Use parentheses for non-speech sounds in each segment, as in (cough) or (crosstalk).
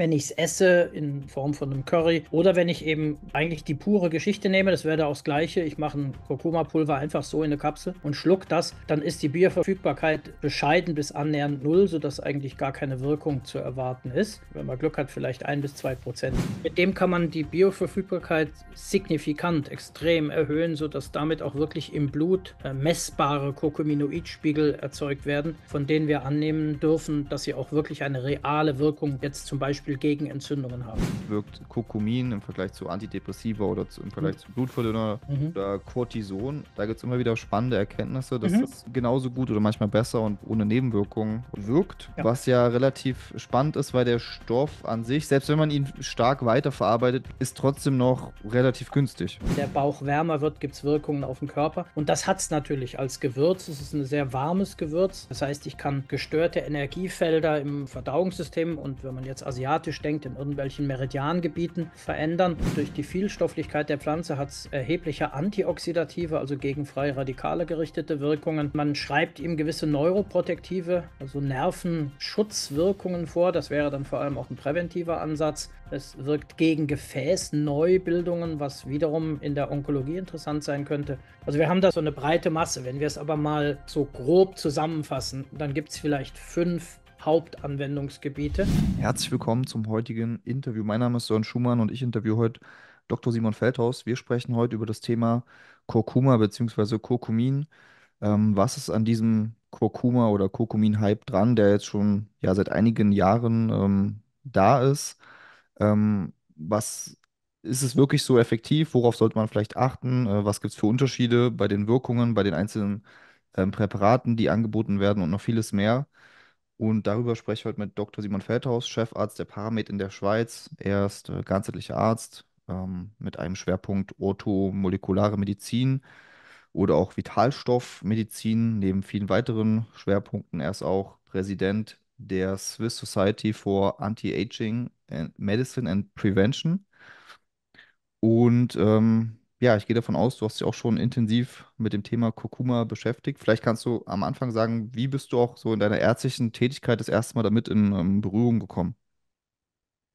wenn ich es esse in Form von einem Curry oder wenn ich eben eigentlich die pure Geschichte nehme, das wäre da auch das gleiche, ich mache ein Kurkuma-Pulver einfach so in eine Kapsel und schluck das, dann ist die Bierverfügbarkeit bescheiden bis annähernd null, sodass eigentlich gar keine Wirkung zu erwarten ist. Wenn man Glück hat, vielleicht ein bis zwei Prozent. Mit dem kann man die Bioverfügbarkeit signifikant, extrem erhöhen, sodass damit auch wirklich im Blut äh, messbare Kurkuminoidspiegel erzeugt werden, von denen wir annehmen dürfen, dass sie auch wirklich eine reale Wirkung jetzt zum Beispiel Beispiel gegen Entzündungen haben. Wirkt Kurkumin im Vergleich zu Antidepressiva oder zu, im Vergleich mhm. zu Blutverdünner mhm. oder Cortison? Da gibt es immer wieder spannende Erkenntnisse, dass mhm. das genauso gut oder manchmal besser und ohne Nebenwirkungen wirkt, ja. was ja relativ spannend ist, weil der Stoff an sich, selbst wenn man ihn stark weiterverarbeitet, ist trotzdem noch relativ günstig. Der Bauch wärmer wird, gibt es Wirkungen auf den Körper und das hat es natürlich als Gewürz. Es ist ein sehr warmes Gewürz, das heißt, ich kann gestörte Energiefelder im Verdauungssystem und wenn man jetzt Asiat quadratisch denkt, in irgendwelchen Meridiangebieten verändern. Durch die Vielstofflichkeit der Pflanze hat es erhebliche antioxidative, also gegen freie Radikale gerichtete Wirkungen. Man schreibt ihm gewisse neuroprotektive, also Nervenschutzwirkungen vor. Das wäre dann vor allem auch ein präventiver Ansatz. Es wirkt gegen Gefäßneubildungen, was wiederum in der Onkologie interessant sein könnte. Also wir haben da so eine breite Masse. Wenn wir es aber mal so grob zusammenfassen, dann gibt es vielleicht fünf Hauptanwendungsgebiete. Herzlich willkommen zum heutigen Interview. Mein Name ist Sören Schumann und ich interviewe heute Dr. Simon Feldhaus. Wir sprechen heute über das Thema Kurkuma bzw. Kurkumin. Ähm, was ist an diesem Kurkuma oder Kurkumin-Hype dran, der jetzt schon ja, seit einigen Jahren ähm, da ist? Ähm, was ist es wirklich so effektiv? Worauf sollte man vielleicht achten? Äh, was gibt es für Unterschiede bei den Wirkungen, bei den einzelnen ähm, Präparaten, die angeboten werden und noch vieles mehr? Und darüber spreche ich heute mit Dr. Simon Feldhaus, Chefarzt der Paramed in der Schweiz. Er ist äh, ganzheitlicher Arzt ähm, mit einem Schwerpunkt orthomolekulare Medizin oder auch Vitalstoffmedizin, neben vielen weiteren Schwerpunkten. Er ist auch Präsident der Swiss Society for Anti-Aging Medicine and Prevention. Und ähm, ja, ich gehe davon aus, du hast dich auch schon intensiv mit dem Thema Kurkuma beschäftigt. Vielleicht kannst du am Anfang sagen, wie bist du auch so in deiner ärztlichen Tätigkeit das erste Mal damit in ähm, Berührung gekommen?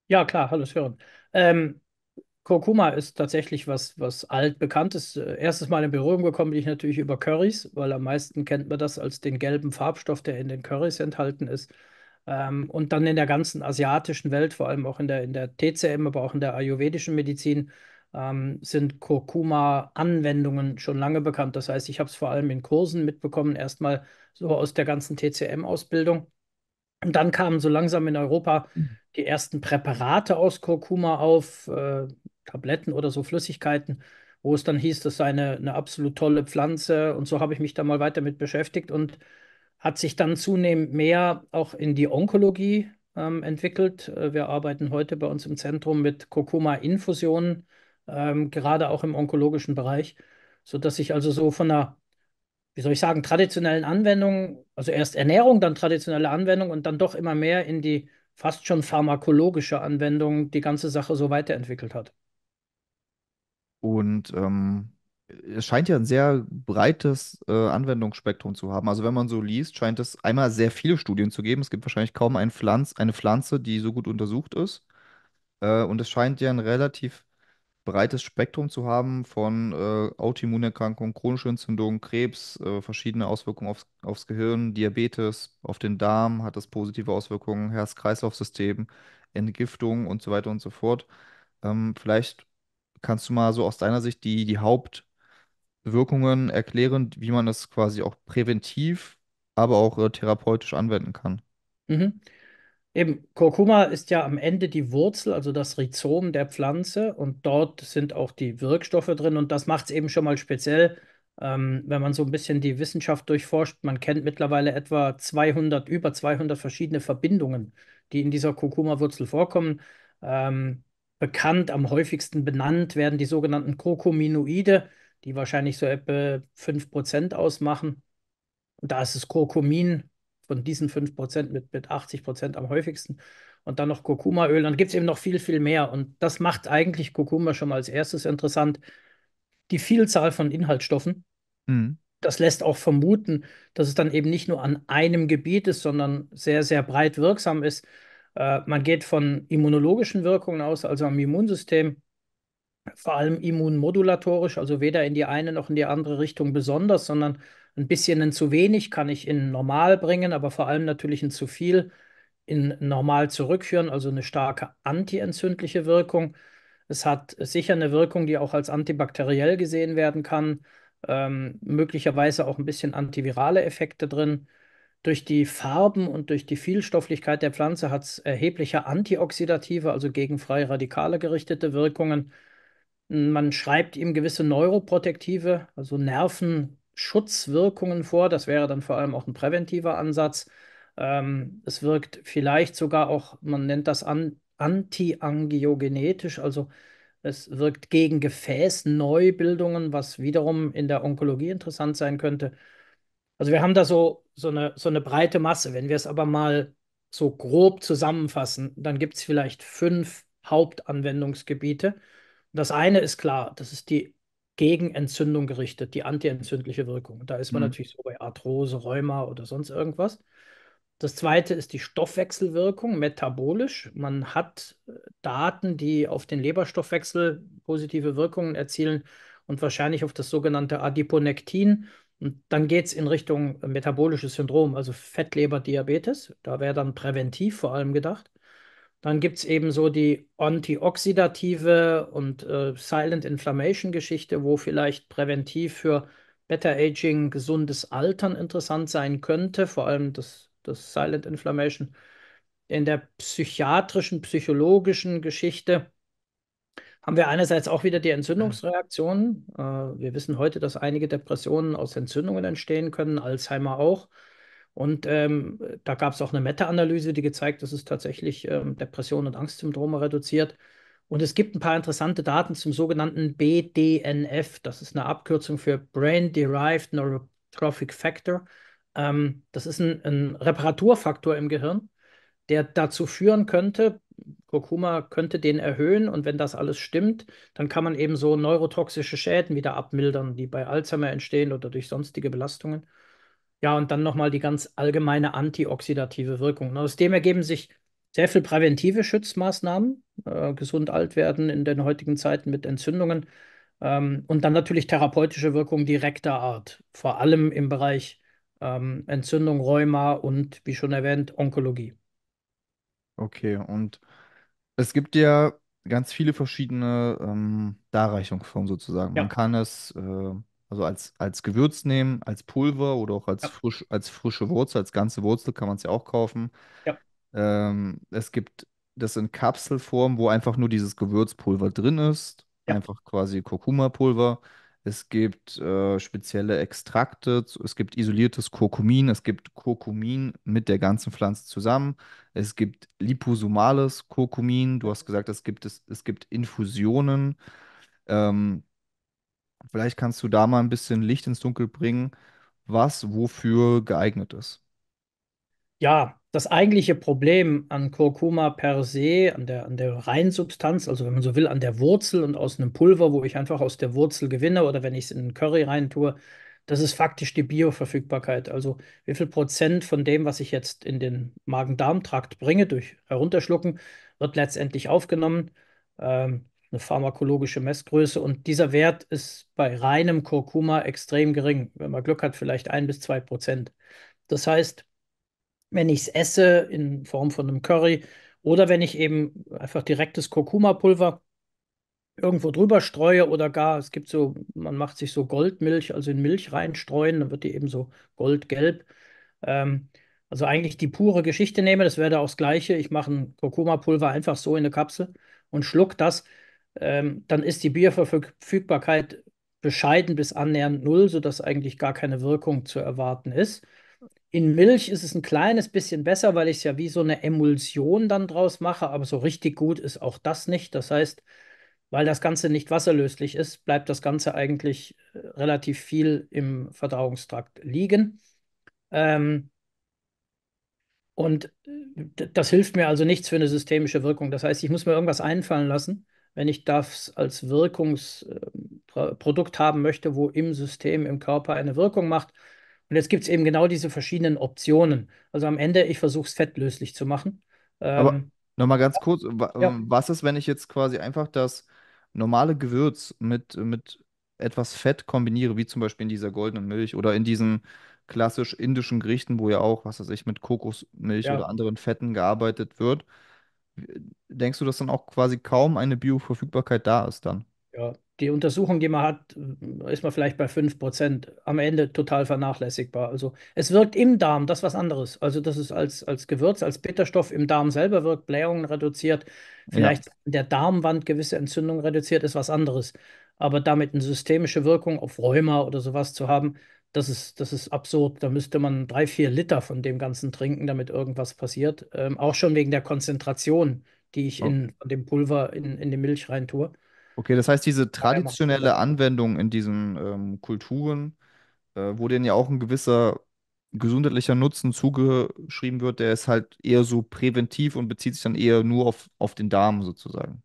Ja, klar, hallo Sören. Ähm, Kurkuma ist tatsächlich was, was altbekannt Erstes Mal in Berührung gekommen bin ich natürlich über Curries, weil am meisten kennt man das als den gelben Farbstoff, der in den Curries enthalten ist. Ähm, und dann in der ganzen asiatischen Welt, vor allem auch in der, in der TCM, aber auch in der ayurvedischen Medizin, ähm, sind Kurkuma-Anwendungen schon lange bekannt. Das heißt, ich habe es vor allem in Kursen mitbekommen, erstmal so aus der ganzen TCM-Ausbildung. Und dann kamen so langsam in Europa mhm. die ersten Präparate aus Kurkuma auf, äh, Tabletten oder so Flüssigkeiten, wo es dann hieß, das sei eine, eine absolut tolle Pflanze. Und so habe ich mich da mal weiter mit beschäftigt und hat sich dann zunehmend mehr auch in die Onkologie ähm, entwickelt. Äh, wir arbeiten heute bei uns im Zentrum mit Kurkuma-Infusionen ähm, gerade auch im onkologischen Bereich, sodass ich also so von einer, wie soll ich sagen, traditionellen Anwendung, also erst Ernährung, dann traditionelle Anwendung und dann doch immer mehr in die fast schon pharmakologische Anwendung die ganze Sache so weiterentwickelt hat. Und ähm, es scheint ja ein sehr breites äh, Anwendungsspektrum zu haben. Also wenn man so liest, scheint es einmal sehr viele Studien zu geben. Es gibt wahrscheinlich kaum ein Pflanz, eine Pflanze, die so gut untersucht ist. Äh, und es scheint ja ein relativ breites Spektrum zu haben von äh, Autoimmunerkrankungen, chronische Entzündungen, Krebs, äh, verschiedene Auswirkungen aufs, aufs Gehirn, Diabetes, auf den Darm hat das positive Auswirkungen, Herz-Kreislauf-System, Entgiftung und so weiter und so fort. Ähm, vielleicht kannst du mal so aus deiner Sicht die, die Hauptwirkungen erklären, wie man das quasi auch präventiv, aber auch äh, therapeutisch anwenden kann. Mhm. Eben, Kurkuma ist ja am Ende die Wurzel, also das Rhizom der Pflanze und dort sind auch die Wirkstoffe drin und das macht es eben schon mal speziell, ähm, wenn man so ein bisschen die Wissenschaft durchforscht. Man kennt mittlerweile etwa 200, über 200 verschiedene Verbindungen, die in dieser Kurkuma-Wurzel vorkommen. Ähm, bekannt, am häufigsten benannt werden die sogenannten Kurkuminoide, die wahrscheinlich so etwa 5% ausmachen. Und da ist es Kurkumin von diesen 5% mit, mit 80% am häufigsten. Und dann noch Kurkumaöl. Dann gibt es eben noch viel, viel mehr. Und das macht eigentlich Kurkuma schon mal als erstes interessant. Die Vielzahl von Inhaltsstoffen. Mhm. Das lässt auch vermuten, dass es dann eben nicht nur an einem Gebiet ist, sondern sehr, sehr breit wirksam ist. Äh, man geht von immunologischen Wirkungen aus, also am Immunsystem, vor allem immunmodulatorisch, also weder in die eine noch in die andere Richtung besonders, sondern ein bisschen ein zu wenig kann ich in normal bringen, aber vor allem natürlich ein zu viel in normal zurückführen, also eine starke antientzündliche Wirkung. Es hat sicher eine Wirkung, die auch als antibakteriell gesehen werden kann, ähm, möglicherweise auch ein bisschen antivirale Effekte drin. Durch die Farben und durch die Vielstofflichkeit der Pflanze hat es erhebliche antioxidative, also gegen freie Radikale gerichtete Wirkungen. Man schreibt ihm gewisse neuroprotektive, also Nerven Schutzwirkungen vor. Das wäre dann vor allem auch ein präventiver Ansatz. Ähm, es wirkt vielleicht sogar auch, man nennt das an, antiangiogenetisch, also es wirkt gegen Gefäßneubildungen, was wiederum in der Onkologie interessant sein könnte. Also wir haben da so, so, eine, so eine breite Masse. Wenn wir es aber mal so grob zusammenfassen, dann gibt es vielleicht fünf Hauptanwendungsgebiete. Das eine ist klar, das ist die gegen Entzündung gerichtet, die antientzündliche Wirkung. Da ist man mhm. natürlich so bei Arthrose, Rheuma oder sonst irgendwas. Das zweite ist die Stoffwechselwirkung, metabolisch. Man hat äh, Daten, die auf den Leberstoffwechsel positive Wirkungen erzielen und wahrscheinlich auf das sogenannte Adiponektin. Und dann geht es in Richtung äh, metabolisches Syndrom, also Fettleberdiabetes. Da wäre dann präventiv vor allem gedacht. Dann gibt es eben so die antioxidative und äh, Silent Inflammation Geschichte, wo vielleicht präventiv für Better Aging, gesundes Altern interessant sein könnte, vor allem das, das Silent Inflammation. In der psychiatrischen, psychologischen Geschichte haben wir einerseits auch wieder die Entzündungsreaktionen. Äh, wir wissen heute, dass einige Depressionen aus Entzündungen entstehen können, Alzheimer auch. Und ähm, da gab es auch eine Meta-Analyse, die gezeigt, dass es tatsächlich ähm, Depressionen und Angstsyndrome reduziert. Und es gibt ein paar interessante Daten zum sogenannten BDNF. Das ist eine Abkürzung für Brain-Derived Neurotrophic Factor. Ähm, das ist ein, ein Reparaturfaktor im Gehirn, der dazu führen könnte, Kurkuma könnte den erhöhen und wenn das alles stimmt, dann kann man eben so neurotoxische Schäden wieder abmildern, die bei Alzheimer entstehen oder durch sonstige Belastungen. Ja, und dann nochmal die ganz allgemeine antioxidative Wirkung. Ne? Aus dem ergeben sich sehr viel präventive Schutzmaßnahmen, äh, gesund alt werden in den heutigen Zeiten mit Entzündungen ähm, und dann natürlich therapeutische Wirkung direkter Art, vor allem im Bereich ähm, Entzündung, Rheuma und, wie schon erwähnt, Onkologie. Okay, und es gibt ja ganz viele verschiedene ähm, Darreichungsformen sozusagen. Ja. Man kann es äh, also als, als Gewürz nehmen, als Pulver oder auch als, ja. frisch, als frische Wurzel, als ganze Wurzel kann man es ja auch kaufen. Ja. Ähm, es gibt das in Kapselform, wo einfach nur dieses Gewürzpulver drin ist. Ja. Einfach quasi Kurkuma-Pulver. Es gibt äh, spezielle Extrakte, es gibt isoliertes Kurkumin, es gibt Kurkumin mit der ganzen Pflanze zusammen, es gibt liposomales Kurkumin, du hast gesagt, es gibt, es, es gibt Infusionen. Ähm, Vielleicht kannst du da mal ein bisschen Licht ins Dunkel bringen, was wofür geeignet ist. Ja, das eigentliche Problem an Kurkuma per se, an der, an der reinen also wenn man so will, an der Wurzel und aus einem Pulver, wo ich einfach aus der Wurzel gewinne oder wenn ich es in einen Curry rein tue, das ist faktisch die Bioverfügbarkeit. Also wie viel Prozent von dem, was ich jetzt in den Magen-Darm-Trakt bringe durch Herunterschlucken, wird letztendlich aufgenommen. Ähm, eine pharmakologische Messgröße. Und dieser Wert ist bei reinem Kurkuma extrem gering. Wenn man Glück hat, vielleicht ein bis zwei Prozent. Das heißt, wenn ich es esse in Form von einem Curry oder wenn ich eben einfach direktes Kurkuma-Pulver irgendwo drüber streue oder gar, es gibt so, man macht sich so Goldmilch, also in Milch reinstreuen, dann wird die eben so goldgelb. Ähm, also eigentlich die pure Geschichte nehme, das wäre da auch das Gleiche. Ich mache ein Kurkuma-Pulver einfach so in eine Kapsel und schluck das ähm, dann ist die Bierverfügbarkeit bescheiden bis annähernd null, sodass eigentlich gar keine Wirkung zu erwarten ist. In Milch ist es ein kleines bisschen besser, weil ich es ja wie so eine Emulsion dann draus mache, aber so richtig gut ist auch das nicht. Das heißt, weil das Ganze nicht wasserlöslich ist, bleibt das Ganze eigentlich äh, relativ viel im Verdauungstrakt liegen. Ähm, und äh, das hilft mir also nichts für eine systemische Wirkung. Das heißt, ich muss mir irgendwas einfallen lassen, wenn ich das als Wirkungsprodukt äh, haben möchte, wo im System, im Körper eine Wirkung macht. Und jetzt gibt es eben genau diese verschiedenen Optionen. Also am Ende, ich versuche es fettlöslich zu machen. Aber ähm, nochmal ganz kurz, ja. Ähm, was ist, wenn ich jetzt quasi einfach das normale Gewürz mit, mit etwas Fett kombiniere, wie zum Beispiel in dieser goldenen Milch oder in diesen klassisch indischen Gerichten, wo ja auch, was weiß ich, mit Kokosmilch ja. oder anderen Fetten gearbeitet wird denkst du, dass dann auch quasi kaum eine Bioverfügbarkeit da ist dann? Ja, die Untersuchung, die man hat, ist man vielleicht bei 5%. Am Ende total vernachlässigbar. Also es wirkt im Darm, das ist was anderes. Also das ist als, als Gewürz, als Bitterstoff im Darm selber wirkt, Blähungen reduziert, vielleicht ja. der Darmwand gewisse Entzündungen reduziert, ist was anderes. Aber damit eine systemische Wirkung auf Rheuma oder sowas zu haben, das ist, das ist absurd. Da müsste man drei, vier Liter von dem Ganzen trinken, damit irgendwas passiert. Ähm, auch schon wegen der Konzentration, die ich oh. in, von dem Pulver in, in die Milch rein tue. Okay, das heißt, diese traditionelle Anwendung in diesen ähm, Kulturen, äh, wo denen ja auch ein gewisser gesundheitlicher Nutzen zugeschrieben wird, der ist halt eher so präventiv und bezieht sich dann eher nur auf, auf den Darm sozusagen.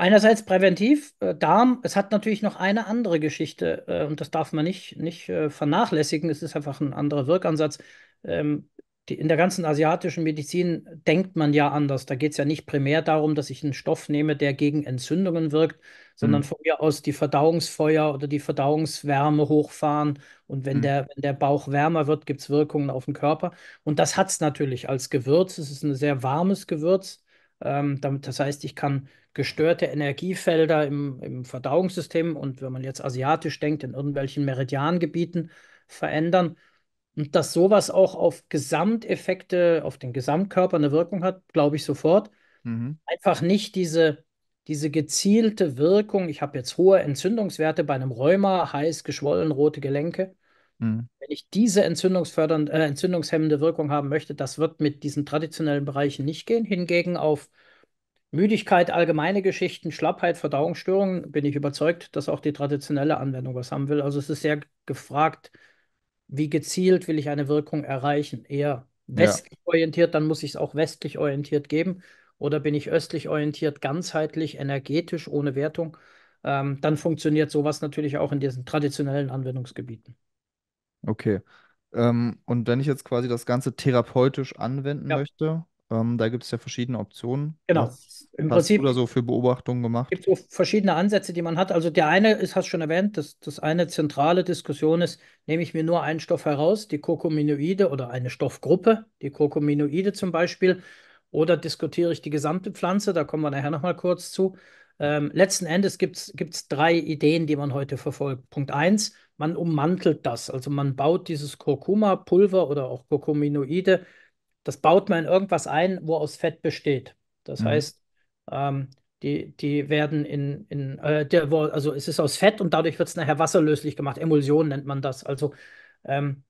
Einerseits präventiv, äh, Darm, es hat natürlich noch eine andere Geschichte äh, und das darf man nicht, nicht äh, vernachlässigen. Es ist einfach ein anderer Wirkansatz. Ähm, die, in der ganzen asiatischen Medizin denkt man ja anders. Da geht es ja nicht primär darum, dass ich einen Stoff nehme, der gegen Entzündungen wirkt, sondern mhm. von mir aus die Verdauungsfeuer oder die Verdauungswärme hochfahren. Und wenn, mhm. der, wenn der Bauch wärmer wird, gibt es Wirkungen auf den Körper. Und das hat es natürlich als Gewürz. Es ist ein sehr warmes Gewürz ähm, das heißt, ich kann gestörte Energiefelder im, im, Verdauungssystem und wenn man jetzt asiatisch denkt, in irgendwelchen Meridiangebieten verändern. Und dass sowas auch auf Gesamteffekte, auf den Gesamtkörper eine Wirkung hat, glaube ich sofort. Mhm. Einfach nicht diese, diese gezielte Wirkung, ich habe jetzt hohe Entzündungswerte bei einem Rheuma, heiß, geschwollen, rote Gelenke, Mhm. Wenn ich diese entzündungsfördernd, äh, entzündungshemmende Wirkung haben möchte, das wird mit diesen traditionellen Bereichen nicht gehen. Hingegen auf Müdigkeit, allgemeine Geschichten, Schlappheit, Verdauungsstörungen bin ich überzeugt, dass auch die traditionelle Anwendung was haben will. Also es ist sehr gefragt, wie gezielt will ich eine Wirkung erreichen? Eher westlich ja. orientiert, dann muss ich es auch westlich orientiert geben. Oder bin ich östlich orientiert, ganzheitlich, energetisch, ohne Wertung? Ähm, dann funktioniert sowas natürlich auch in diesen traditionellen Anwendungsgebieten. Okay. Ähm, und wenn ich jetzt quasi das Ganze therapeutisch anwenden möchte, ähm, da gibt es ja verschiedene Optionen. genau. Was Im hast du Prinzip da so für Beobachtungen gibt gemacht? es so verschiedene Ansätze, die man hat. Also der eine ist, hast du schon erwähnt, das, das eine zentrale Diskussion ist, nehme ich mir nur einen Stoff heraus, die Curcuminoide oder eine Stoffgruppe, die Curcuminoide zum Beispiel, oder diskutiere ich die gesamte Pflanze, da kommen wir nachher nochmal kurz zu. Ähm, letzten Endes gibt es drei Ideen, die man heute verfolgt. Punkt eins, man ummantelt das. Also man baut dieses Kurkuma-Pulver oder auch Kurkuminoide, das baut man in irgendwas ein, wo aus Fett besteht. Das mhm. heißt, ähm, die, die werden in, in äh, der, also es ist aus Fett und dadurch wird es nachher wasserlöslich gemacht. Emulsion nennt man das. Also ähm,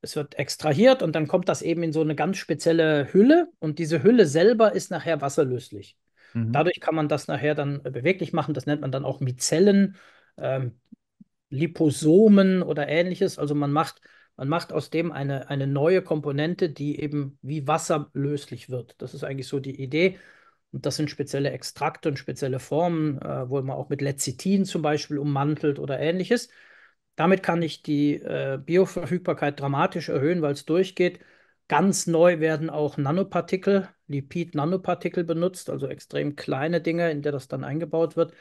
es wird extrahiert und dann kommt das eben in so eine ganz spezielle Hülle und diese Hülle selber ist nachher wasserlöslich. Mhm. Dadurch kann man das nachher dann äh, beweglich machen. Das nennt man dann auch Micellen. Ähm, Liposomen oder ähnliches. Also man macht, man macht aus dem eine, eine neue Komponente, die eben wie Wasser löslich wird. Das ist eigentlich so die Idee. Und das sind spezielle Extrakte und spezielle Formen, äh, wo man auch mit Lecithin zum Beispiel ummantelt oder ähnliches. Damit kann ich die äh, Bioverfügbarkeit dramatisch erhöhen, weil es durchgeht. Ganz neu werden auch Nanopartikel, Lipid-Nanopartikel benutzt, also extrem kleine Dinge, in der das dann eingebaut wird.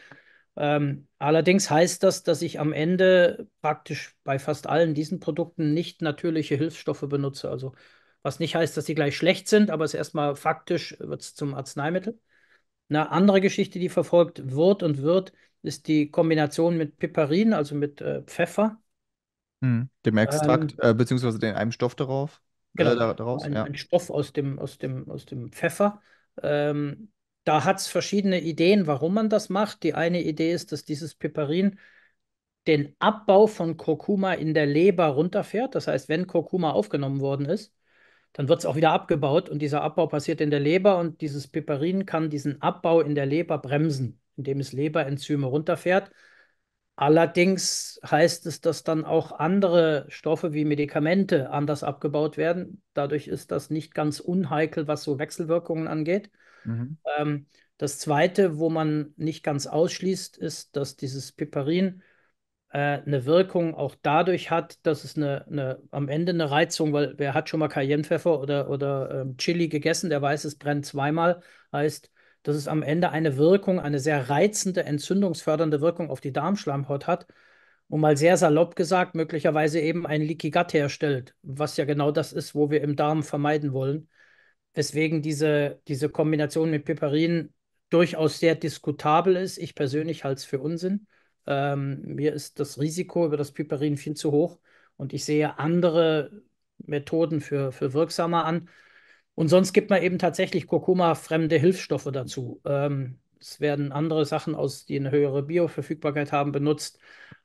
Ähm, allerdings heißt das, dass ich am Ende praktisch bei fast allen diesen Produkten nicht natürliche Hilfsstoffe benutze. Also was nicht heißt, dass sie gleich schlecht sind, aber es erstmal faktisch wird es zum Arzneimittel. Eine andere Geschichte, die verfolgt wird und wird, ist die Kombination mit Piperin, also mit äh, Pfeffer. Hm, dem Extrakt, ähm, äh, beziehungsweise den, einem Stoff darauf. Äh, genau, äh, daraus, ein, ja. ein, Stoff aus dem, aus dem, aus dem Pfeffer. Ähm, da hat es verschiedene Ideen, warum man das macht. Die eine Idee ist, dass dieses Piperin den Abbau von Kurkuma in der Leber runterfährt. Das heißt, wenn Kurkuma aufgenommen worden ist, dann wird es auch wieder abgebaut und dieser Abbau passiert in der Leber und dieses Piperin kann diesen Abbau in der Leber bremsen, indem es Leberenzyme runterfährt. Allerdings heißt es, dass dann auch andere Stoffe wie Medikamente anders abgebaut werden. Dadurch ist das nicht ganz unheikel, was so Wechselwirkungen angeht. Mhm. Ähm, das Zweite, wo man nicht ganz ausschließt, ist, dass dieses Piperin äh, eine Wirkung auch dadurch hat, dass es eine, eine, am Ende eine Reizung, weil wer hat schon mal Cayennepfeffer oder, oder ähm, Chili gegessen, der weiß, es brennt zweimal, heißt, dass es am Ende eine Wirkung, eine sehr reizende, entzündungsfördernde Wirkung auf die Darmschleimhaut hat und mal sehr salopp gesagt, möglicherweise eben ein Leaky Gut herstellt, was ja genau das ist, wo wir im Darm vermeiden wollen. Weswegen diese, diese Kombination mit Piperin durchaus sehr diskutabel ist. Ich persönlich halte es für Unsinn. Ähm, mir ist das Risiko über das Piperin viel zu hoch und ich sehe andere Methoden für, für wirksamer an. Und sonst gibt man eben tatsächlich Kurkuma fremde Hilfsstoffe dazu. Ähm, es werden andere Sachen aus, die eine höhere Bioverfügbarkeit haben, benutzt.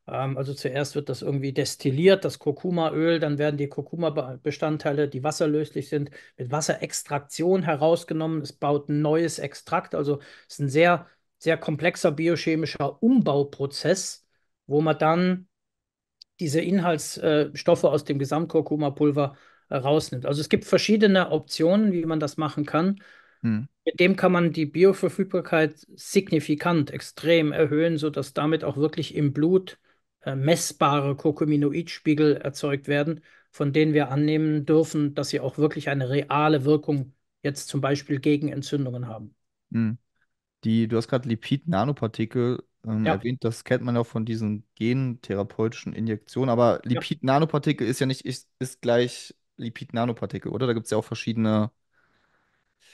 Ähm, also zuerst wird das irgendwie destilliert, das Kurkumaöl, dann werden die Kurkuma-Bestandteile, die wasserlöslich sind, mit Wasserextraktion herausgenommen. Es baut ein neues Extrakt. Also es ist ein sehr, sehr komplexer biochemischer Umbauprozess, wo man dann diese Inhaltsstoffe aus dem Gesamtkurkuma-Pulver äh, rausnimmt. Also es gibt verschiedene Optionen, wie man das machen kann. Hm. Mit dem kann man die Bioverfügbarkeit signifikant, extrem erhöhen, sodass damit auch wirklich im Blut äh, messbare Cocominoidspiegel erzeugt werden, von denen wir annehmen dürfen, dass sie auch wirklich eine reale Wirkung jetzt zum Beispiel gegen Entzündungen haben. Hm. Die, du hast gerade Lipid-Nanopartikel ähm, ja. erwähnt, das kennt man ja auch von diesen gentherapeutischen Injektionen, aber Lipid-Nanopartikel ja. ist ja nicht, ist, ist gleich Lipid-Nanopartikel, oder? Da gibt es ja auch verschiedene.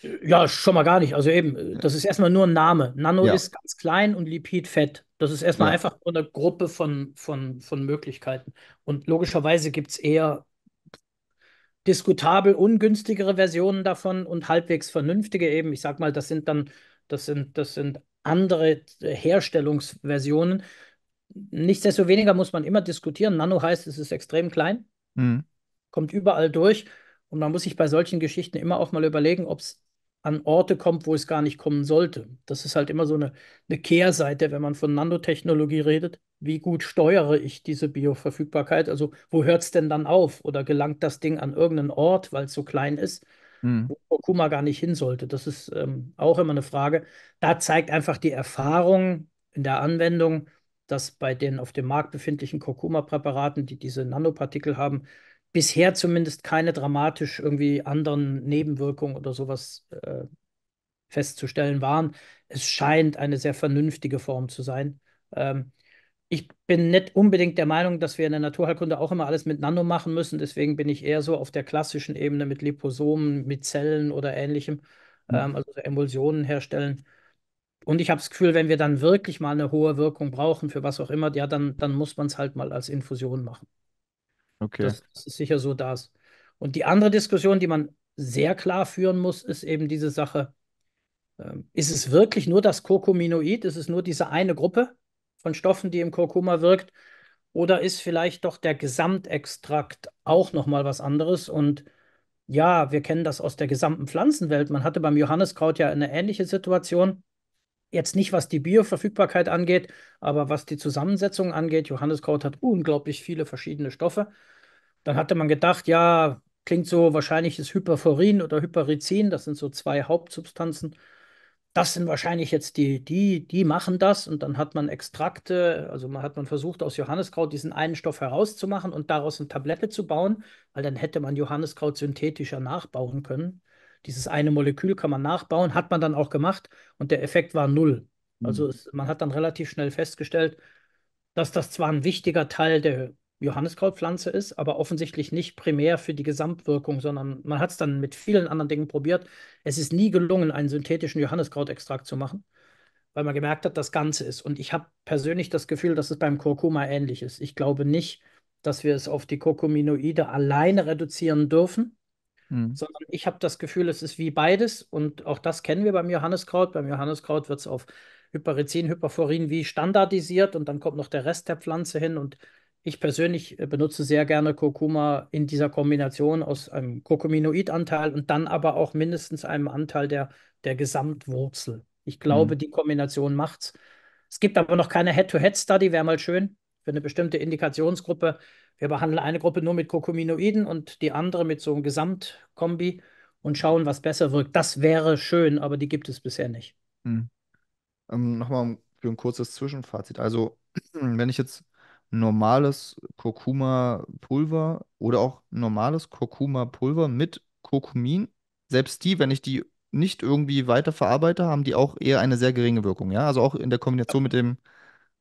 Äh, ja, schon mal gar nicht. Also eben, äh, das ist erstmal nur ein Name. Nano ja. ist ganz klein und Lipid Fett. Das ist erstmal ja. einfach nur eine Gruppe von, von, von Möglichkeiten. Und logischerweise gibt es eher diskutabel ungünstigere Versionen davon und halbwegs vernünftige eben. Ich sag mal, das sind dann, das sind, das sind andere Herstellungsversionen. Nichtsdestoweniger muss man immer diskutieren. Nano heißt, es ist extrem klein, mhm. kommt überall durch. Und man muss sich bei solchen Geschichten immer auch mal überlegen, ob es an Orte kommt, wo es gar nicht kommen sollte. Das ist halt immer so eine, eine Kehrseite, wenn man von Nanotechnologie redet. Wie gut steuere ich diese Bioverfügbarkeit? Also wo hört es denn dann auf? Oder gelangt das Ding an irgendeinen Ort, weil es so klein ist, hm. wo Kurkuma gar nicht hin sollte? Das ist ähm, auch immer eine Frage. Da zeigt einfach die Erfahrung in der Anwendung, dass bei den auf dem Markt befindlichen Kurkuma-Präparaten, die diese Nanopartikel haben, bisher zumindest keine dramatisch irgendwie anderen Nebenwirkungen oder sowas äh, festzustellen waren. Es scheint eine sehr vernünftige Form zu sein. Ähm, ich bin nicht unbedingt der Meinung, dass wir in der Naturheilkunde auch immer alles mit Nano machen müssen. Deswegen bin ich eher so auf der klassischen Ebene mit Liposomen, mit Zellen oder ähnlichem, hm. ähm, also Emulsionen herstellen. Und ich habe das Gefühl, wenn wir dann wirklich mal eine hohe Wirkung brauchen, für was auch immer, ja, dann, dann muss man es halt mal als Infusion machen. Okay. Das, ist sicher so das. Und die andere Diskussion, die man sehr klar führen muss, ist eben diese Sache, ähm, ist es wirklich nur das Kurkuminoid? Ist es nur diese eine Gruppe von Stoffen, die im Kurkuma wirkt? Oder ist vielleicht doch der Gesamtextrakt auch nochmal was anderes? Und ja, wir kennen das aus der gesamten Pflanzenwelt. Man hatte beim Johanneskraut ja eine ähnliche Situation. Jetzt nicht, was die Bioverfügbarkeit angeht, aber was die Zusammensetzung angeht. Johanneskraut hat unglaublich viele verschiedene Stoffe. Dann hatte man gedacht, ja, klingt so, wahrscheinlich ist Hyperforin oder Hypericin, das sind so zwei Hauptsubstanzen. Das sind wahrscheinlich jetzt die, die, die machen das. Und dann hat man Extrakte, also man hat man versucht, aus Johanneskraut diesen einen Stoff herauszumachen und daraus eine Tablette zu bauen, weil dann hätte man Johanneskraut synthetischer nachbauen können. Dieses eine Molekül kann man nachbauen, hat man dann auch gemacht und der Effekt war null. Also mhm. es, man hat dann relativ schnell festgestellt, dass das zwar ein wichtiger Teil der Johanniskrautpflanze ist, aber offensichtlich nicht primär für die Gesamtwirkung, sondern man hat es dann mit vielen anderen Dingen probiert. Es ist nie gelungen, einen synthetischen Johanniskrautextrakt zu machen, weil man gemerkt hat, das Ganze ist. Und ich habe persönlich das Gefühl, dass es beim Kurkuma ähnlich ist. Ich glaube nicht, dass wir es auf die Kurkuminoide alleine reduzieren dürfen, Mhm. Sondern ich habe das Gefühl, es ist wie beides und auch das kennen wir beim Johanneskraut. Beim Johanneskraut wird es auf Hypericin, Hyperforin wie standardisiert und dann kommt noch der Rest der Pflanze hin und ich persönlich äh, benutze sehr gerne Kurkuma in dieser Kombination aus einem Kurkuminoidanteil und dann aber auch mindestens einem Anteil der, der Gesamtwurzel. Ich glaube, mhm. die Kombination macht es. Es gibt aber noch keine Head-to-Head-Study, wäre mal schön für eine bestimmte Indikationsgruppe. Wir behandeln eine Gruppe nur mit Kokuminoiden und die andere mit so einem Gesamtkombi und schauen, was besser wirkt. Das wäre schön, aber die gibt es bisher nicht. Hm. Ähm, Nochmal für ein kurzes Zwischenfazit. Also, (clears throat) wenn ich jetzt normales Kurkuma-Pulver oder auch normales Kurkuma-Pulver mit Kurkumin, selbst die, wenn ich die nicht irgendwie weiterverarbeite, haben die auch eher eine sehr geringe Wirkung. Ja, also auch in der Kombination mit dem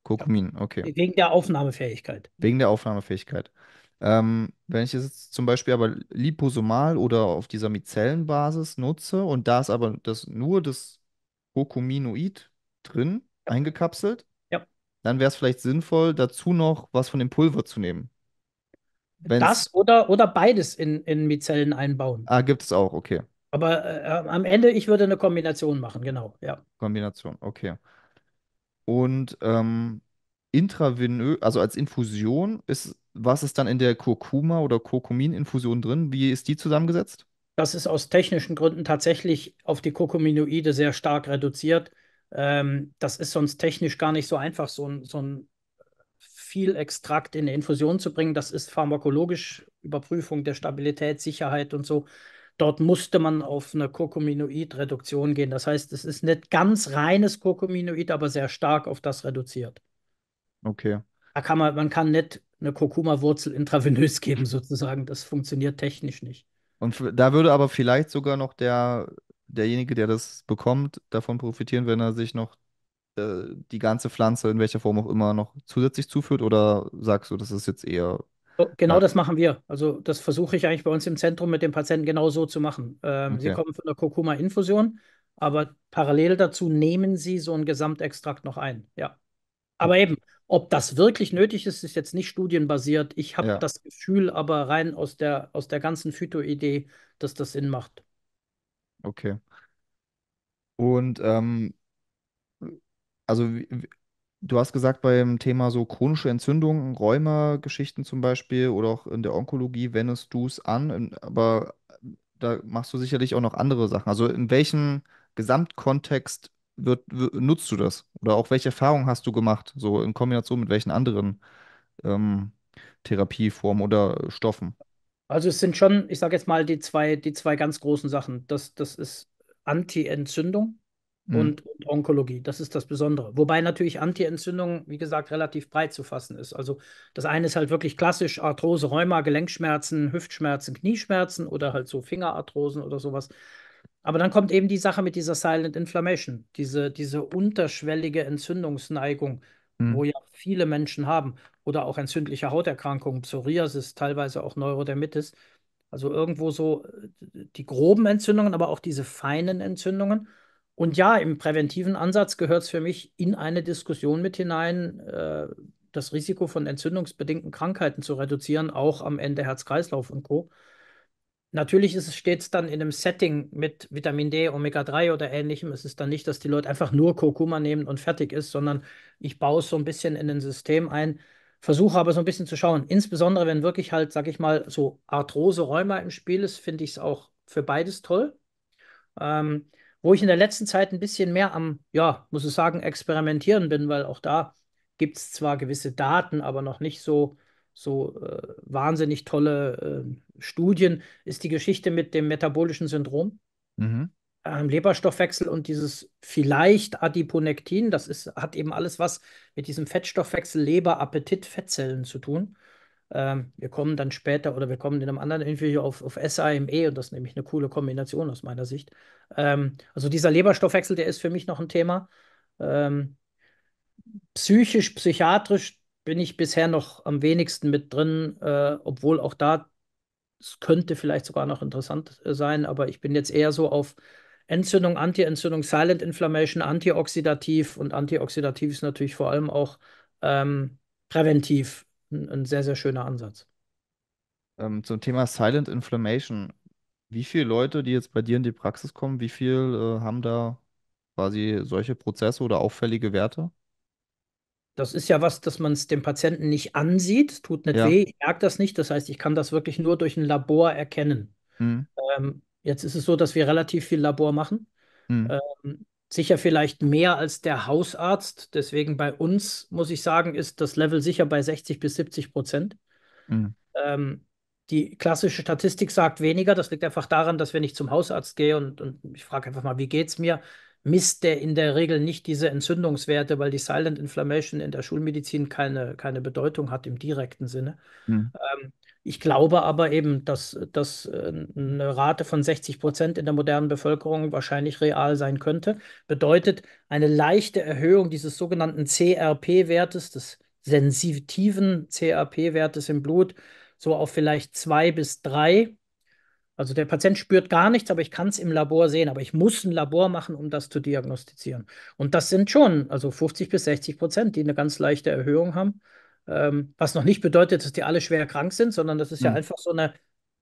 Kurkumin, ja. okay. Wegen der Aufnahmefähigkeit. Wegen der Aufnahmefähigkeit. Ähm, wenn ich jetzt zum Beispiel aber liposomal oder auf dieser Micellenbasis nutze und da ist aber das, nur das Kurkuminoid drin ja. eingekapselt, ja. dann wäre es vielleicht sinnvoll, dazu noch was von dem Pulver zu nehmen. Wenn's... Das oder, oder beides in, in Mizellen einbauen. Ah, gibt es auch, okay. Aber äh, am Ende, ich würde eine Kombination machen, genau, ja. Kombination, okay. Und ähm, intravenös, also als Infusion, ist, was ist dann in der Kurkuma- oder Kurkumin-Infusion drin? Wie ist die zusammengesetzt? Das ist aus technischen Gründen tatsächlich auf die Kurkuminoide sehr stark reduziert. Ähm, das ist sonst technisch gar nicht so einfach, so ein, so ein viel Extrakt in eine Infusion zu bringen. Das ist pharmakologisch Überprüfung der Stabilität, Sicherheit und so Dort musste man auf eine Curcuminoid-Reduktion gehen. Das heißt, es ist nicht ganz reines Curcuminoid, aber sehr stark auf das reduziert. Okay. Da kann man, man kann nicht eine Kurkuma-Wurzel intravenös (laughs) geben, sozusagen. Das funktioniert technisch nicht. Und da würde aber vielleicht sogar noch der, derjenige, der das bekommt, davon profitieren, wenn er sich noch äh, die ganze Pflanze in welcher Form auch immer noch zusätzlich zuführt? Oder sagst du, das ist jetzt eher Oh, genau ja. das machen wir. Also das versuche ich eigentlich bei uns im Zentrum mit den Patienten genau so zu machen. Ähm, okay. Sie kommen von der Kurkuma-Infusion, aber parallel dazu nehmen Sie so einen Gesamtextrakt noch ein. Ja. Aber eben, ob das wirklich nötig ist, ist jetzt nicht studienbasiert. Ich habe ja. das Gefühl aber rein aus der, aus der ganzen Phyto-Idee, dass das Sinn macht. Okay. Und ähm, also Du hast gesagt, beim Thema so chronische Entzündungen, Rheuma-Geschichten zum Beispiel oder auch in der Onkologie wendest du es an, aber da machst du sicherlich auch noch andere Sachen. Also in welchem Gesamtkontext wird, nutzt du das? Oder auch welche Erfahrungen hast du gemacht, so in Kombination mit welchen anderen ähm, Therapieformen oder Stoffen? Also es sind schon, ich sage jetzt mal, die zwei, die zwei ganz großen Sachen. Das, das ist Anti-Entzündung Mhm. und, und, Onkologie. Das ist das Besondere. Wobei natürlich Antientzündung, wie gesagt, relativ breit zu fassen ist. Also das eine ist halt wirklich klassisch Arthrose, Rheuma, Gelenkschmerzen, Hüftschmerzen, Knieschmerzen oder halt so Fingerarthrosen oder sowas. Aber dann kommt eben die Sache mit dieser Silent Inflammation, diese, diese unterschwellige Entzündungsneigung, mhm. wo ja viele Menschen haben. Oder auch entzündliche Hauterkrankungen, Psoriasis, teilweise auch Neurodermitis. Also irgendwo so äh, die groben Entzündungen, aber auch diese feinen Entzündungen. Und ja, im präventiven Ansatz gehört es für mich in eine Diskussion mit hinein, äh, das Risiko von entzündungsbedingten Krankheiten zu reduzieren, auch am Ende Herz-Kreislauf und Co. Natürlich ist es stets dann in einem Setting mit Vitamin D, Omega-3 oder ähnlichem. Es ist dann nicht, dass die Leute einfach nur Kurkuma nehmen und fertig ist, sondern ich baue es so ein bisschen in ein System ein, versuche aber so ein bisschen zu schauen. Insbesondere, wenn wirklich halt, sag ich mal, so Arthrose, Rheuma im Spiel ist, finde ich es auch für beides toll. Ähm, wo ich in der letzten Zeit ein bisschen mehr am, ja, muss ich sagen, experimentieren bin, weil auch da gibt es zwar gewisse Daten, aber noch nicht so, so äh, wahnsinnig tolle äh, Studien, ist die Geschichte mit dem metabolischen Syndrom. Mhm. Ähm, Leberstoffwechsel und dieses vielleicht Adiponektin, das ist, hat eben alles was mit diesem Fettstoffwechsel Leber, Appetit, Fettzellen zu tun. Ähm, wir kommen dann später oder wir kommen in einem anderen Interview auf, auf SAME und das ist nämlich eine coole Kombination aus meiner Sicht. Ähm, also dieser Leberstoffwechsel, der ist für mich noch ein Thema. Ähm, psychisch, psychiatrisch bin ich bisher noch am wenigsten mit drin, äh, obwohl auch da es könnte vielleicht sogar noch interessant äh, sein, aber ich bin jetzt eher so auf Entzündung, Anti-Entzündung, Silent Inflammation, antioxidativ und antioxidativ ist natürlich vor allem auch ähm, präventiv ein, ein sehr, sehr schöner Ansatz. Ähm, zum Thema Silent Inflammation. Wie viele Leute, die jetzt bei dir in die Praxis kommen, wie viel äh, haben da quasi solche Prozesse oder auffällige Werte? Das ist ja was, dass man es dem Patienten nicht ansieht, tut nicht ja. weh, ich merke das nicht. Das heißt, ich kann das wirklich nur durch ein Labor erkennen. Mhm. Ähm, jetzt ist es so, dass wir relativ viel Labor machen. Mhm. Ähm, sicher vielleicht mehr als der Hausarzt. Deswegen bei uns, muss ich sagen, ist das Level sicher bei 60 bis 70 Prozent. Mhm. Ähm, die klassische Statistik sagt weniger. Das liegt einfach daran, dass wenn ich zum Hausarzt gehe und, und ich frage einfach mal, wie geht's mir, misst der in der Regel nicht diese Entzündungswerte, weil die Silent Inflammation in der Schulmedizin keine, keine Bedeutung hat im direkten Sinne. Hm. Ähm, ich glaube aber eben, dass, dass äh, eine Rate von 60 Prozent in der modernen Bevölkerung wahrscheinlich real sein könnte. Bedeutet eine leichte Erhöhung dieses sogenannten CRP-Wertes, des sensitiven CRP-Wertes im Blut, so auf vielleicht zwei bis drei also der Patient spürt gar nichts, aber ich kann es im Labor sehen. Aber ich muss ein Labor machen, um das zu diagnostizieren. Und das sind schon also 50 bis 60 Prozent, die eine ganz leichte Erhöhung haben. Ähm, was noch nicht bedeutet, dass die alle schwer krank sind, sondern das ist mhm. ja einfach so eine,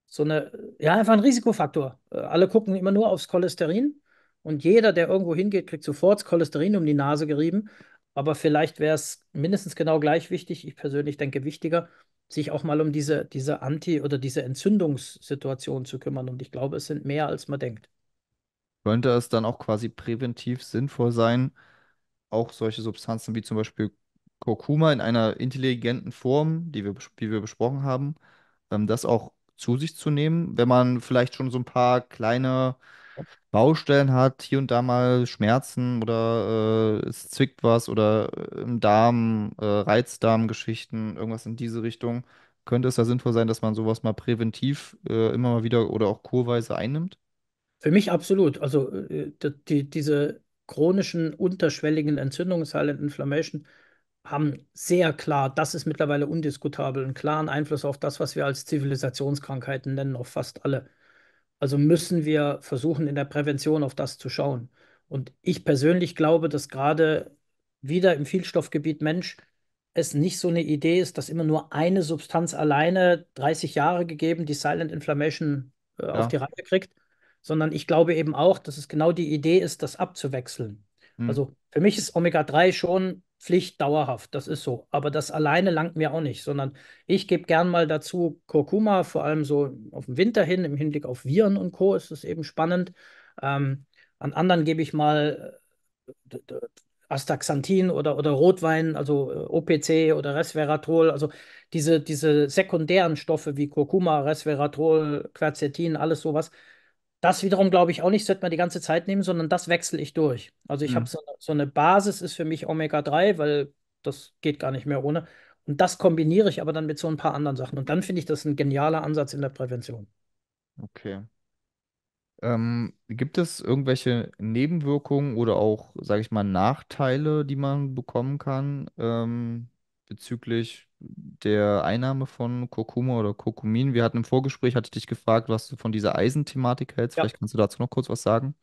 so eine, ja, einfach ein Risikofaktor. Äh, alle gucken immer nur aufs Cholesterin. Und jeder, der irgendwo hingeht, kriegt sofort Cholesterin um die Nase gerieben. Aber vielleicht wäre es mindestens genau gleich wichtig, ich persönlich denke wichtiger, sich auch mal um diese, diese Anti- oder diese Entzündungssituation zu kümmern. Und ich glaube, es sind mehr, als man denkt. Könnte es dann auch quasi präventiv sinnvoll sein, auch solche Substanzen wie zum Beispiel Kurkuma in einer intelligenten Form, die wir, wie wir besprochen haben, ähm, das auch zu sich zu nehmen, wenn man vielleicht schon so ein paar kleine Baustellen hat, hier und da mal Schmerzen oder äh, es zwickt was oder äh, im Darm, äh, Reizdarmgeschichten, irgendwas in diese Richtung. Könnte es da sinnvoll sein, dass man sowas mal präventiv äh, immer mal wieder oder auch kurweise einnimmt? Für mich absolut. Also äh, die, diese chronischen unterschwelligen Entzündungen, Silent Inflammation, haben sehr klar, das ist mittlerweile undiskutabel, einen klaren Einfluss auf das, was wir als Zivilisationskrankheiten nennen, auf fast alle also müssen wir versuchen, in der Prävention auf das zu schauen. Und ich persönlich glaube, dass gerade wieder im Vielstoffgebiet Mensch es nicht so eine Idee ist, dass immer nur eine Substanz alleine 30 Jahre gegeben die Silent Inflammation äh, ja. auf die Reihe kriegt, sondern ich glaube eben auch, dass es genau die Idee ist, das abzuwechseln. Hm. Also für mich ist Omega-3 schon Pflicht dauerhaft, das ist so. Aber das alleine langt mir auch nicht, sondern ich gebe gern mal dazu Kurkuma, vor allem so auf den Winter hin, im Hinblick auf Viren und Co. ist es eben spannend. Ähm, an anderen gebe ich mal äh, Astaxanthin oder, oder Rotwein, also äh, OPC oder Resveratrol, also diese, diese sekundären Stoffe wie Kurkuma, Resveratrol, Quercetin, alles sowas, das wiederum glaube ich auch nicht, sollte man die ganze Zeit nehmen, sondern das wechsle ich durch. Also ich mhm. habe so, ne, so, eine Basis, ist für mich Omega-3, weil das geht gar nicht mehr ohne. Und das kombiniere ich aber dann mit so ein paar anderen Sachen. Und dann finde ich das ein genialer Ansatz in der Prävention. Okay. Ähm, gibt es irgendwelche Nebenwirkungen oder auch, sage ich mal, Nachteile, die man bekommen kann ähm, bezüglich der Einnahme von Kurkuma oder Kurkumin. Wir hatten im Vorgespräch, hatte ich dich gefragt, was du von dieser Eisenthematik hältst. Vielleicht kannst du dazu noch kurz was sagen.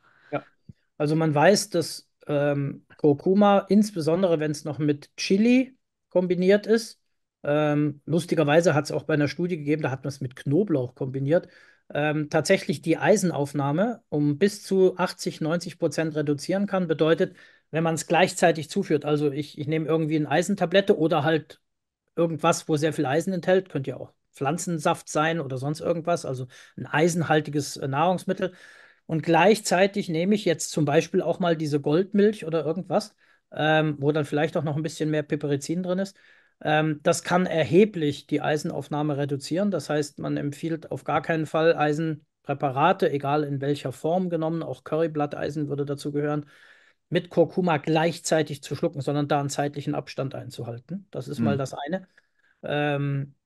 also man weiß, dass ähm, Kurkuma, insbesondere wenn es noch mit Chili kombiniert ist, ähm, lustigerweise hat es auch bei einer Studie gegeben, da hat man es mit Knoblauch kombiniert, ähm, tatsächlich die Eisenaufnahme um bis zu 80, 90 Prozent reduzieren kann. Bedeutet, wenn man es gleichzeitig zuführt, also ich, ich nehme irgendwie eine Eisentablette oder halt irgendwas, wo sehr viel Eisen enthält, könnte ja auch Pflanzensaft sein oder sonst irgendwas, also ein eisenhaltiges äh, Nahrungsmittel. Und gleichzeitig nehme ich jetzt zum Beispiel auch mal diese Goldmilch oder irgendwas, ähm, wo dann vielleicht auch noch ein bisschen mehr Piperizin drin ist. Ähm, das kann erheblich die Eisenaufnahme reduzieren. Das heißt, man empfiehlt auf gar keinen Fall Eisenpräparate, egal in welcher Form genommen. Auch Curryblatteisen würde dazu gehören mit Kurkuma gleichzeitig zu schlucken, sondern da einen zeitlichen Abstand einzuhalten. Das ist mhm. mal hm. das eine. Ähm,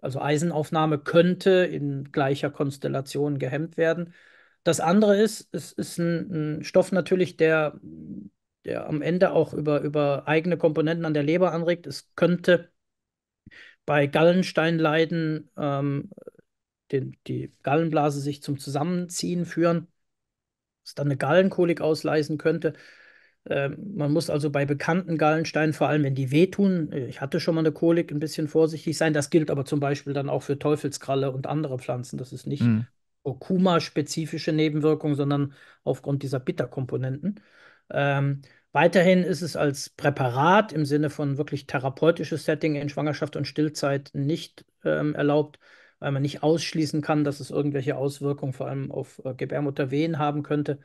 also Eisenaufnahme könnte in gleicher Konstellation gehemmt werden. Das andere ist, es ist ein, ein Stoff natürlich, der, der am Ende auch über, über eigene Komponenten an der Leber anregt. Es könnte bei Gallensteinleiden ähm, den, die Gallenblase sich zum Zusammenziehen führen es dann eine Gallenkolik ausleisen könnte. Ähm, man muss also bei bekannten Gallensteinen, vor allem wenn die wehtun, äh, ich hatte schon mal eine Kolik, ein bisschen vorsichtig sein. Das gilt aber zum Beispiel dann auch für Teufelskralle und andere Pflanzen. Das ist nicht mhm. Kurkuma-spezifische Nebenwirkung, sondern aufgrund dieser Bitterkomponenten. Ähm, Weiterhin ist es als Präparat im Sinne von wirklich therapeutisches Setting in Schwangerschaft und Stillzeit nicht ähm, erlaubt weil man nicht ausschließen kann, dass es irgendwelche Auswirkungen vor allem auf äh, Gebärmutterwehen haben könnte.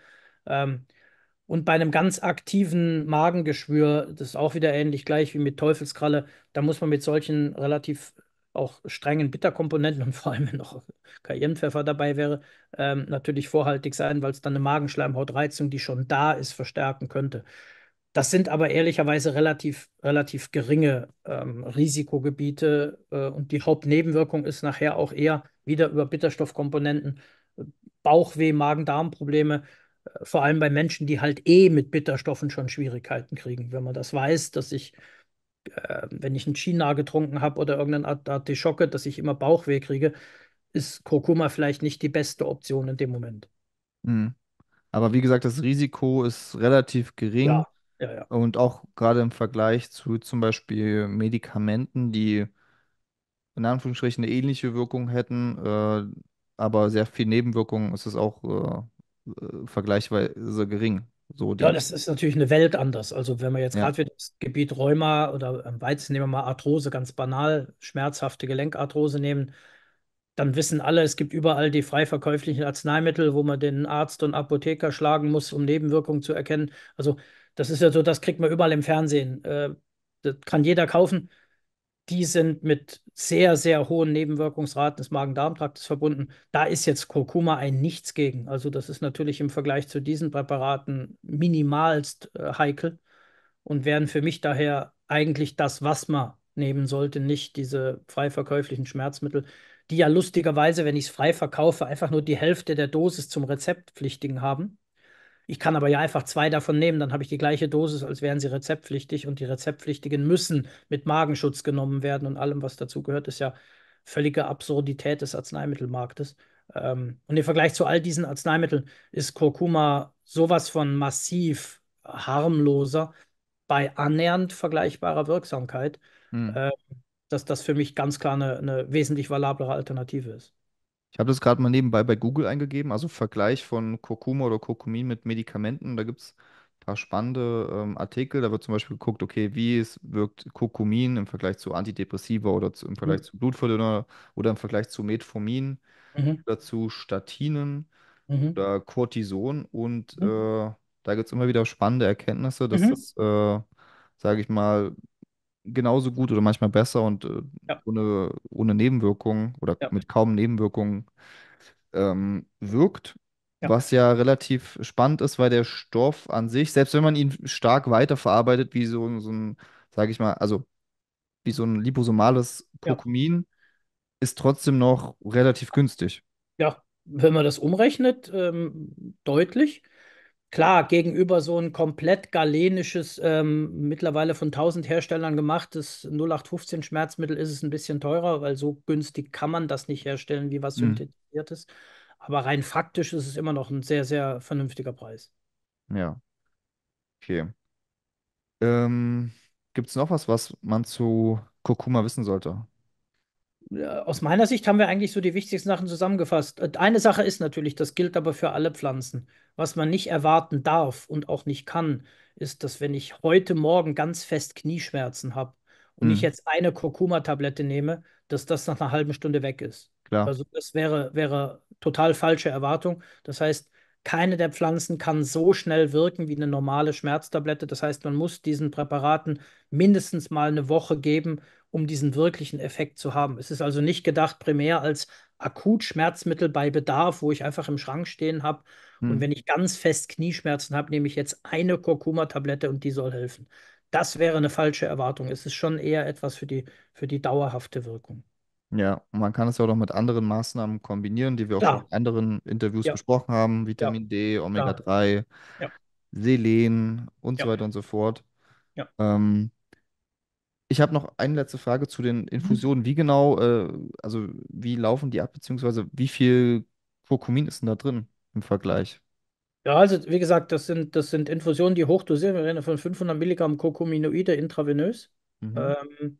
Ähm, und bei einem ganz aktiven Magengeschwür, das ist auch wieder ähnlich gleich wie mit Teufelskralle, da muss man mit solchen relativ auch strengen Bitterkomponenten und vor allem, wenn noch Cayennepfeffer dabei wäre, ähm, natürlich vorhaltig sein, weil es dann eine Magenschleimhautreizung, die schon da ist, verstärken könnte. Das sind aber ehrlicherweise relativ, relativ geringe ähm, Risikogebiete äh, und die Hauptnebenwirkung ist nachher auch eher wieder über Bitterstoffkomponenten, äh, Bauchweh, Magen-Darm-Probleme, äh, vor allem bei Menschen, die halt eh mit Bitterstoffen schon Schwierigkeiten kriegen. Wenn man das weiß, dass ich, äh, wenn ich einen China getrunken habe oder irgendeine Art Artischocke, dass ich immer Bauchweh kriege, ist Kurkuma vielleicht nicht die beste Option in dem Moment. Mhm. Aber wie gesagt, das Risiko ist relativ gering. Ja. Ja, ja. Und auch gerade im Vergleich zu zum Beispiel Medikamenten, die in Anführungsstrichen eine ähnliche Wirkung hätten, äh, aber sehr viel Nebenwirkungen ist es auch äh, äh, vergleichsweise gering. So die, ja, das ist natürlich eine Welt anders. Also wenn man jetzt ja. gerade für das Gebiet Rheuma oder ähm, Weizen nehmen wir mal Arthrose, ganz banal, schmerzhafte Gelenkarthrose nehmen, dann wissen alle, es gibt überall die frei verkäuflichen Arzneimittel, wo man den Arzt und Apotheker schlagen muss, um Nebenwirkungen zu erkennen. Also das ist ja so, das kriegt man überall im Fernsehen. Äh, das kann jeder kaufen. Die sind mit sehr, sehr hohen Nebenwirkungsraten des Magen-Darm-Traktes verbunden. Da ist jetzt Kurkuma ein Nichts gegen. Also, das ist natürlich im Vergleich zu diesen Präparaten minimalst äh, heikel und wären für mich daher eigentlich das, was man nehmen sollte, nicht diese frei verkäuflichen Schmerzmittel, die ja lustigerweise, wenn ich es frei verkaufe, einfach nur die Hälfte der Dosis zum Rezeptpflichtigen haben. Ich kann aber ja einfach zwei davon nehmen, dann habe ich die gleiche Dosis, als wären sie rezeptpflichtig und die rezeptpflichtigen müssen mit Magenschutz genommen werden und allem, was dazu gehört, ist ja völlige Absurdität des Arzneimittelmarktes. Ähm, und im Vergleich zu all diesen Arzneimitteln ist Kurkuma sowas von massiv harmloser bei annähernd vergleichbarer Wirksamkeit, hm. äh, dass das für mich ganz klar eine, eine wesentlich valablere Alternative ist. Ich habe das gerade mal nebenbei bei Google eingegeben, also Vergleich von Kurkuma oder Kurkumin mit Medikamenten. Da gibt es ein paar spannende ähm, Artikel. Da wird zum Beispiel geguckt, okay, wie es wirkt Kurkumin im Vergleich zu Antidepressiva oder zu, im mhm. Vergleich Mhm. zu Blutverdünner oder im Vergleich zu Metformin Mhm. oder zu Statinen Mhm. oder Cortison. Und mhm. äh, da gibt es immer wieder spannende Erkenntnisse, dass Mhm. das, äh, sage ich mal, genauso gut oder manchmal besser und äh, ja. ohne, ohne Nebenwirkungen oder ja. mit kaum Nebenwirkungen ähm, wirkt. Ja. Was ja relativ spannend ist, weil der Stoff an sich, selbst wenn man ihn stark weiterverarbeitet, wie so, so ein, sage ich mal, also wie so ein liposomales Kurkumin, ist trotzdem noch relativ günstig. Ja, wenn man das umrechnet, ähm, deutlich. Klar, gegenüber so ein komplett galenisches, ähm, mittlerweile von 1000 Herstellern gemachtes 0815-Schmerzmittel ist es ein bisschen teurer, weil so günstig kann man das nicht herstellen, wie was mhm. ist. Aber rein faktisch ist es immer noch ein sehr, sehr vernünftiger Preis. Ja. Okay. Ähm, Gibt es noch was, was man zu Kurkuma wissen sollte? Äh, aus meiner Sicht haben wir eigentlich so die wichtigsten Sachen zusammengefasst. Äh, eine Sache ist natürlich, das gilt aber für alle Pflanzen. Was man nicht erwarten darf und auch nicht kann, ist, dass wenn ich heute Morgen ganz fest Knieschmerzen habe und mhm. ich jetzt eine Kurkuma-Tablette nehme, dass das nach einer halben Stunde weg ist. Klar. Also das wäre, wäre total falsche Erwartung. Das heißt, keine der Pflanzen kann so schnell wirken wie eine normale Schmerztablette. Das heißt, man muss diesen Präparaten mindestens mal eine Woche geben, um diesen wirklichen Effekt zu haben. Es ist also nicht gedacht primär als Akutschmerzmittel bei Bedarf, wo ich einfach im Schrank stehen habe. Hm. Und wenn ich ganz fest Knieschmerzen habe, nehme ich jetzt eine Kurkuma-Tablette und die soll helfen. Das wäre eine falsche Erwartung. Es ist schon eher etwas für die, für die dauerhafte Wirkung. Ja, und man kann es ja auch noch mit anderen Maßnahmen kombinieren, die wir auch schon in anderen Interviews ja, besprochen haben, ja, Vitamin D, Omega-3, ja, Selen und so weiter und so fort. ja. Ähm, ich habe noch eine letzte Frage zu den mhm. Infusionen. Wie genau, äh, also wie laufen die ab, beziehungsweise wie viel Kurkumin ist denn da drin im Vergleich? Ja, also wie gesagt, das sind, das sind Infusionen, die hochdosiert, wir reden von 500 Milligramm Kurkuminoide intravenös. Mhm. Ähm,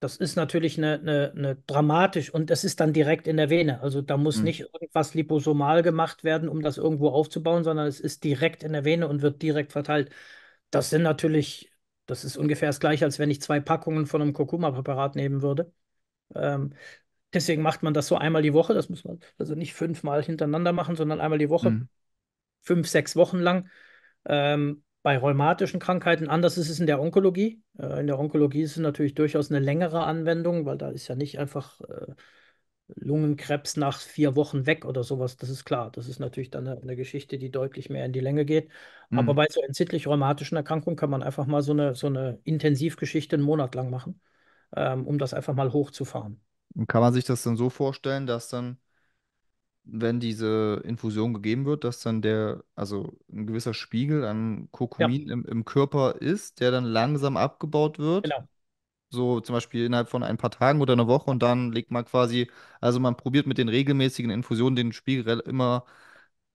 das ist natürlich eine, eine, eine dramatisch und das ist dann direkt in der Vene. Also da muss mhm. nicht irgendwas liposomal gemacht werden, um das irgendwo aufzubauen, sondern es ist direkt in der Vene und wird direkt verteilt. Das sind natürlich, das ist ungefähr das gleiche, als wenn ich zwei Packungen von einem Kurkuma-Präparat nehmen würde. Ähm, deswegen macht man das so einmal die Woche. Das muss man also nicht fünfmal hintereinander machen, sondern einmal die Woche, mhm. fünf, sechs Wochen lang. Ähm, bei rheumatischen Krankheiten anders ist es in der Onkologie. Äh, in der Onkologie ist es natürlich durchaus eine längere Anwendung, weil da ist ja nicht einfach äh, Lungenkrebs nach vier Wochen weg oder sowas. Das ist klar. Das ist natürlich dann eine, eine Geschichte, die deutlich mehr in die Länge geht. Mhm. Aber bei so entzündlich rheumatischen Erkrankungen kann man einfach mal so eine, so eine Intensivgeschichte einen Monat lang machen, ähm, um das einfach mal hochzufahren. Und kann man sich das dann so vorstellen, dass dann wenn diese Infusion gegeben wird, dass dann der, also ein gewisser Spiegel an Kokumin ja. im, im Körper ist, der dann langsam abgebaut wird. Genau. So zum Beispiel innerhalb von ein paar Tagen oder einer Woche und dann legt man quasi, also man probiert mit den regelmäßigen Infusionen den Spiegel immer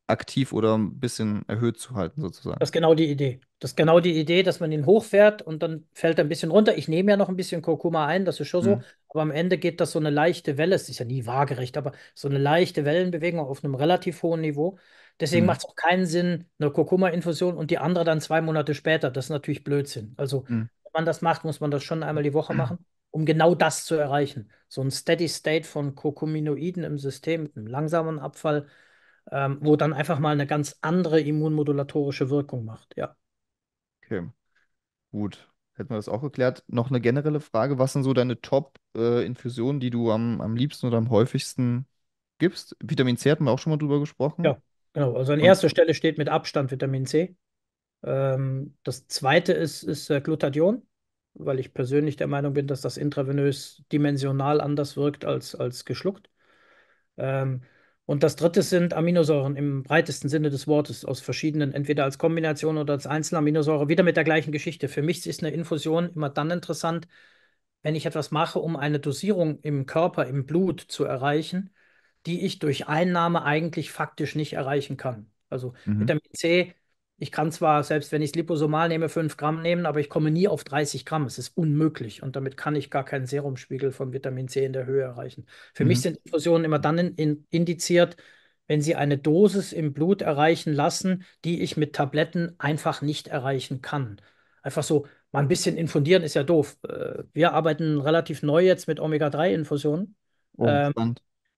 aktiv oder ein bisschen erhöht zu halten, sozusagen. Das ist genau die Idee. Das ist genau die Idee, dass man ihn hochfährt und dann fällt er ein bisschen runter. Ich nehme ja noch ein bisschen Kurkuma ein, das ist schon so. Mhm. Aber am Ende geht das so eine leichte Welle, es ist ja nie waagerecht, aber so eine leichte Wellenbewegung auf einem relativ hohen Niveau. Deswegen mhm. macht es auch keinen Sinn, eine Kurkuma-Infusion und die andere dann zwei Monate später. Das ist natürlich Blödsinn. Also, mhm. wenn man das macht, muss man das schon einmal die Woche mhm. machen, um genau das zu erreichen. So ein Steady State von Kurkuminoiden im System mit einem langsamen Abfall ähm, wo dann einfach mal eine ganz andere immunmodulatorische Wirkung macht, ja. Okay, gut. Hätten wir das auch geklärt. Noch eine generelle Frage, was sind so deine Top-Infusionen, äh, die du am, am liebsten oder am häufigsten gibst? Vitamin C hatten wir auch schon mal drüber gesprochen. Ja, genau. Also an Und... erster Stelle steht mit Abstand Vitamin C. Ähm, das zweite ist, ist äh, Glutathion weil ich persönlich der Meinung bin, dass das intravenös dimensional anders wirkt als, als geschluckt. Ähm, und das dritte sind Aminosäuren im breitesten Sinne des Wortes aus verschiedenen, entweder als Kombination oder als Einzelaminosäure, wieder mit der gleichen Geschichte. Für mich ist eine Infusion immer dann interessant, wenn ich etwas mache, um eine Dosierung im Körper, im Blut zu erreichen, die ich durch Einnahme eigentlich faktisch nicht erreichen kann. Also mhm. Vitamin C ich kann zwar, selbst wenn ich es liposomal nehme, 5 Gramm nehmen, aber ich komme nie auf 30 Gramm. Es ist unmöglich. Und damit kann ich gar keinen Serumspiegel von Vitamin C in der Höhe erreichen. Für mhm. mich sind Infusionen immer dann in, in, indiziert, wenn sie eine Dosis im Blut erreichen lassen, die ich mit Tabletten einfach nicht erreichen kann. Einfach so, mal ein bisschen infundieren ist ja doof. Äh, wir arbeiten relativ neu jetzt mit Omega-3-Infusionen. Oh, ähm,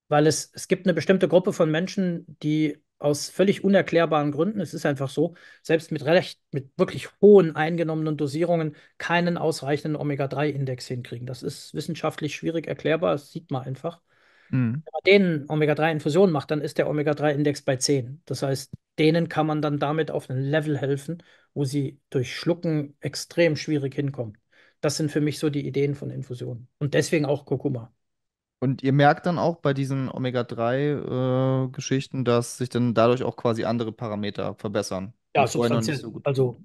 weil es, es gibt eine bestimmte Gruppe von Menschen, die aus völlig unerklärbaren Gründen, es ist einfach so, selbst mit, recht, mit wirklich hohen eingenommenen Dosierungen keinen ausreichenden Omega-3-Index hinkriegen. Das ist wissenschaftlich schwierig erklärbar, das sieht man einfach. Mhm. Wenn man denen Omega-3-Infusion macht, dann ist der Omega-3-Index bei 10. Das heißt, denen kann man dann damit auf ein Level helfen, wo sie durch Schlucken extrem schwierig hinkommen. Das sind für mich so die Ideen von Infusionen. Und deswegen auch Kurkuma. Und ihr merkt dann auch bei diesen Omega-3-Geschichten, äh, dass sich dann dadurch auch quasi andere Parameter verbessern. Ja, substanziell. so gut. Also,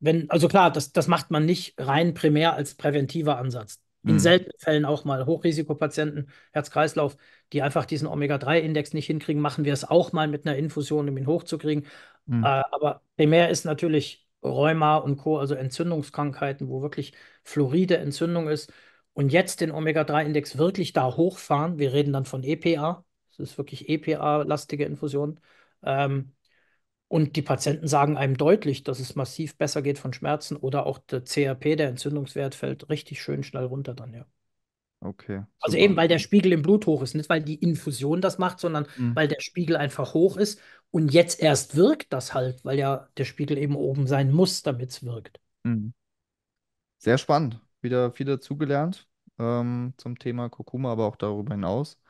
wenn, also klar, das, das macht man nicht rein primär als präventiver Ansatz. In mhm. seltenen Fällen auch mal Hochrisikopatienten, Herz-Kreislauf, die einfach diesen Omega-3-Index nicht hinkriegen, machen wir es auch mal mit einer Infusion, um ihn hochzukriegen. Mhm. Äh, aber primär ist natürlich Rheuma und Co., also Entzündungskrankheiten, wo wirklich floride Entzündung ist und jetzt den Omega-3-Index wirklich da hochfahren, wir reden dann von EPA, das ist wirklich EPA-lastige Infusion, ähm, und die Patienten sagen einem deutlich, dass es massiv besser geht von Schmerzen oder auch der CRP, der Entzündungswert, fällt richtig schön schnell runter dann, ja. Okay. Also eben, weil der Spiegel im Blut hoch ist. Nicht, weil die Infusion das macht, sondern mhm. weil der Spiegel einfach hoch ist. Und jetzt erst wirkt das halt, weil ja der Spiegel eben oben sein muss, damit es wirkt. Mhm. Sehr spannend wieder viel dazugelernt ähm, zum Thema Kurkuma, aber auch darüber hinaus.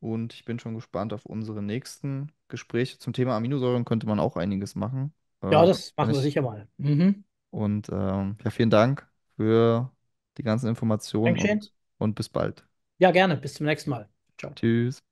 Und ich bin schon gespannt auf unsere nächsten Gespräche. Zum Thema Aminosäuren könnte man auch einiges machen. Äh, ja, das machen wir sicher mal. Mhm. Und ähm, ja, vielen Dank für die ganzen Informationen und, und bis bald. Ja, gerne. Bis zum nächsten Mal. Ciao. Tschüss.